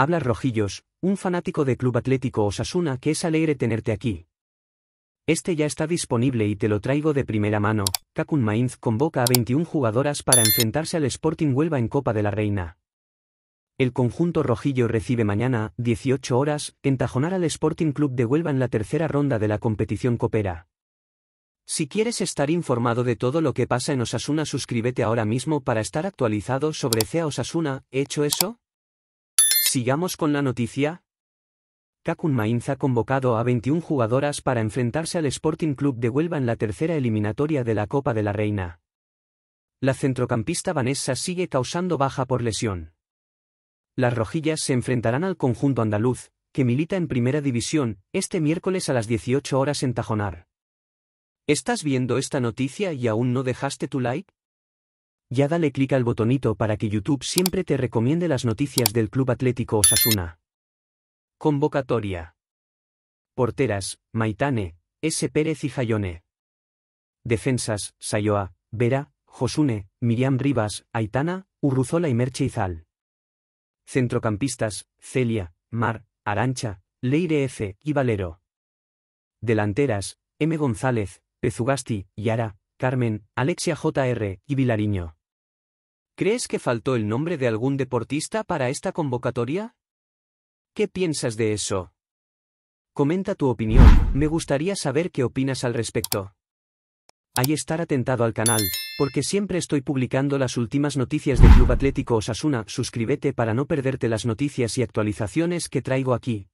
Habla Rojillos, un fanático de Club Atlético Osasuna que es alegre tenerte aquí. Este ya está disponible y te lo traigo de primera mano. Kakun Mainz convoca a 21 jugadoras para enfrentarse al Sporting Huelva en Copa de la Reina. El conjunto rojillo recibe mañana, 18 horas, entajonar al Sporting Club de Huelva en la tercera ronda de la competición copera. Si quieres estar informado de todo lo que pasa en Osasuna suscríbete ahora mismo para estar actualizado sobre CEA Osasuna, ¿hecho eso? Sigamos con la noticia. Kakun Mainz ha convocado a 21 jugadoras para enfrentarse al Sporting Club de Huelva en la tercera eliminatoria de la Copa de la Reina. La centrocampista Vanessa sigue causando baja por lesión. Las rojillas se enfrentarán al conjunto andaluz, que milita en Primera División, este miércoles a las 18 horas en Tajonar. ¿Estás viendo esta noticia y aún no dejaste tu like? ya dale clic al botonito para que YouTube siempre te recomiende las noticias del Club Atlético Osasuna. Convocatoria. Porteras, Maitane, S. Pérez y Jayone. Defensas, Sayoa, Vera, Josune, Miriam Rivas, Aitana, Urruzola y Merche Izal. Centrocampistas, Celia, Mar, Arancha, Leire F. y Valero. Delanteras, M. González, Pezugasti, Yara, Carmen, Alexia Jr. y Vilariño. ¿Crees que faltó el nombre de algún deportista para esta convocatoria? ¿Qué piensas de eso? Comenta tu opinión, me gustaría saber qué opinas al respecto. Hay estar atentado al canal, porque siempre estoy publicando las últimas noticias del Club Atlético Osasuna, suscríbete para no perderte las noticias y actualizaciones que traigo aquí.